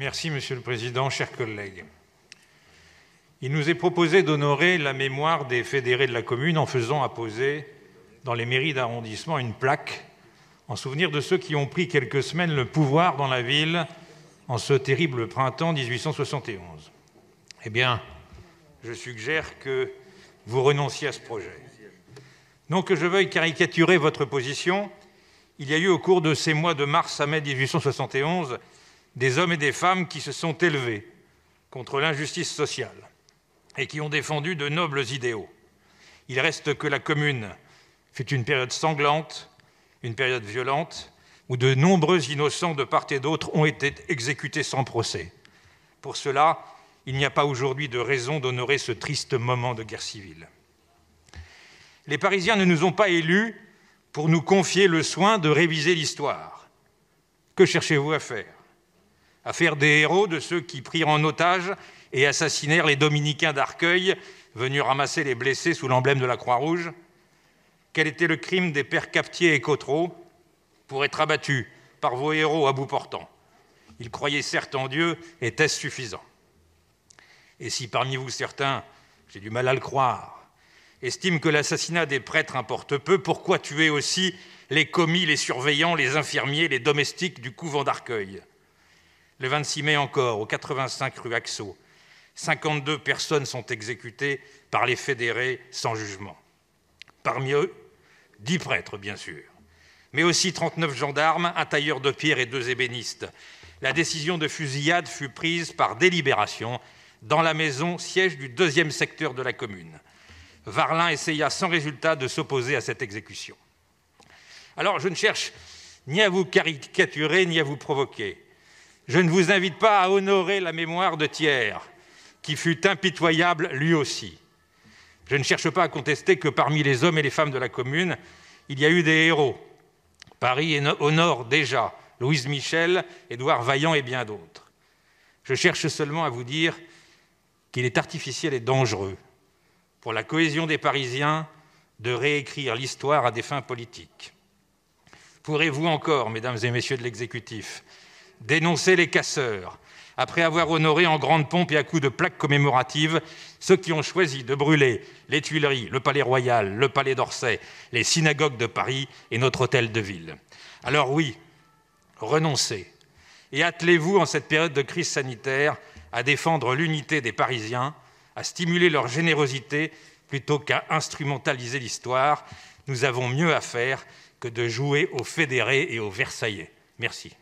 Merci, Monsieur le Président, chers collègues. Il nous est proposé d'honorer la mémoire des fédérés de la commune en faisant apposer dans les mairies d'arrondissement une plaque en souvenir de ceux qui ont pris quelques semaines le pouvoir dans la ville en ce terrible printemps 1871. Eh bien, je suggère que vous renonciez à ce projet. Non que je veuille caricaturer votre position, il y a eu au cours de ces mois de mars à mai 1871 des hommes et des femmes qui se sont élevés contre l'injustice sociale et qui ont défendu de nobles idéaux. Il reste que la commune fut une période sanglante, une période violente, où de nombreux innocents de part et d'autre ont été exécutés sans procès. Pour cela, il n'y a pas aujourd'hui de raison d'honorer ce triste moment de guerre civile. Les Parisiens ne nous ont pas élus pour nous confier le soin de réviser l'histoire. Que cherchez-vous à faire à faire des héros de ceux qui prirent en otage et assassinèrent les dominicains d'Arcueil, venus ramasser les blessés sous l'emblème de la Croix-Rouge Quel était le crime des pères Captier et Cotreau pour être abattus par vos héros à bout portant Ils croyaient certes en Dieu, était-ce suffisant Et si parmi vous certains, j'ai du mal à le croire, estiment que l'assassinat des prêtres importe peu, pourquoi tuer aussi les commis, les surveillants, les infirmiers, les domestiques du couvent d'Arcueil le 26 mai encore, au 85 rue Axo, 52 personnes sont exécutées par les fédérés sans jugement. Parmi eux, 10 prêtres, bien sûr, mais aussi 39 gendarmes, un tailleur de pierre et deux ébénistes. La décision de fusillade fut prise par délibération dans la maison siège du deuxième secteur de la commune. Varlin essaya sans résultat de s'opposer à cette exécution. Alors je ne cherche ni à vous caricaturer, ni à vous provoquer je ne vous invite pas à honorer la mémoire de Thiers, qui fut impitoyable lui aussi. Je ne cherche pas à contester que parmi les hommes et les femmes de la Commune, il y a eu des héros. Paris honore déjà Louise Michel, Édouard Vaillant et bien d'autres. Je cherche seulement à vous dire qu'il est artificiel et dangereux pour la cohésion des Parisiens de réécrire l'histoire à des fins politiques. Pourrez-vous encore, mesdames et messieurs de l'exécutif, dénoncer les casseurs, après avoir honoré en grande pompe et à coups de plaques commémoratives ceux qui ont choisi de brûler les Tuileries, le Palais Royal, le Palais d'Orsay, les synagogues de Paris et notre hôtel de ville. Alors oui, renoncez et attelez-vous en cette période de crise sanitaire à défendre l'unité des Parisiens, à stimuler leur générosité plutôt qu'à instrumentaliser l'histoire. Nous avons mieux à faire que de jouer aux fédérés et aux Versaillais. Merci.